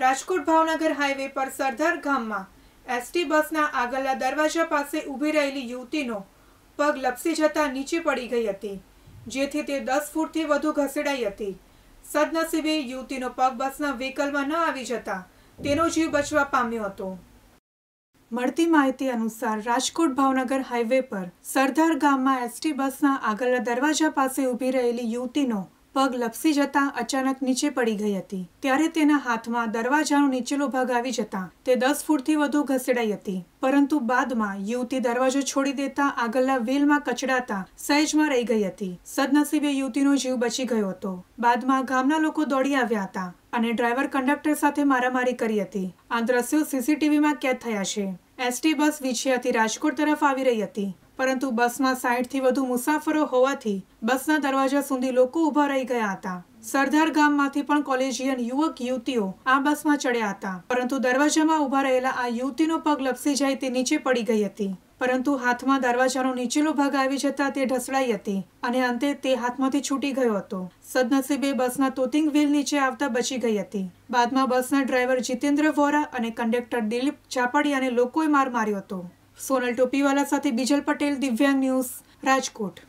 Rajkot Bhavnagar highway પર સરદાર ગામમાં ST બસના આગળના દરવાજા પાસે ઊભી રહેલી યુવતીનો પગ લપસી જતાં નીચે પડી ગઈ હતી જેથી તે દસ ફૂટથી વધુ ઘસેડાઈ હતી સદનસીબે યુવતીનો પગ બસના વ્હીકલમાં ન આવી જતા તેનો જીવ બચવા પામ્યો હતો મળતી માહિતી અનુસાર રાજકોટ ભાવનગર હાઈવે પર સરદાર ગામમાં એસટી બસના આગળના દરવાજા પાસે ઊભી રહેલી યુવતીનો પગ લપસી જતાં અચાનક નીચે પડી ગઈ હતી ત્યારે તેના હાથમાં દરવાજાનો નીચેલો ભાગ આવી જતા તે દસ ફૂટથી વધુ ઘસેડાઈ હતી પરંતુ બાદમાં યુવતી દરવાજો છોડી દેતા આગળના વ્હીલમાં કચડાતા સહેજમાં રહી ગઈ હતી સદનસીબે યુવતીનો જીવ બચી ગયો હતો બાદમાં ગામના લોકો દોડી આવ્યા હતા અને ડ્રાઈવર કંડક્ટર સાથે મારામારી કરી હતી આ દ્રશ્યો સીસીટીવીમાં કેદ થયા છે એસટી બસ વિછિયાથી રાજકોટ તરફ આવી રહી હતી પરંતુ બસમાં સાહીઠથી વધુ મુસાફરો હોવાથી બસના દરવાજા સુધી લોકો ઊભા રહી ગયા હતા સરદાર ગામમાંથી પણ કોલેજિયન યુવક યુવતીઓ આ બસમાં ચડ્યા હતા પરંતુ દરવાજામાં ઊભા રહેલા આ યુવતીનો પગ લપસી જાય તે નીચે પડી ગઈ હતી પરંતુ હાથમાં દરવાજાનો નીચેલો ભાગ આવી જતા તે ઢસડાઈ હતી અને અંતે તે હાથમાંથી છૂટી ગયો હતો સદનસીબે બસના તોતિંગ વ્હીલ નીચે આવતા બચી ગઈ હતી બાદમાં બસના ડ્રાઈવર જીતેન્દ્ર વોરા અને કંડક્ટર દિલીપ ચાપડિયાને લોકોએ માર માર્યો હતો સોનલ ટોપીવાલા સાથે બીજલ પટેલ દિવ્યાંગ ન્યૂઝ રાજકોટ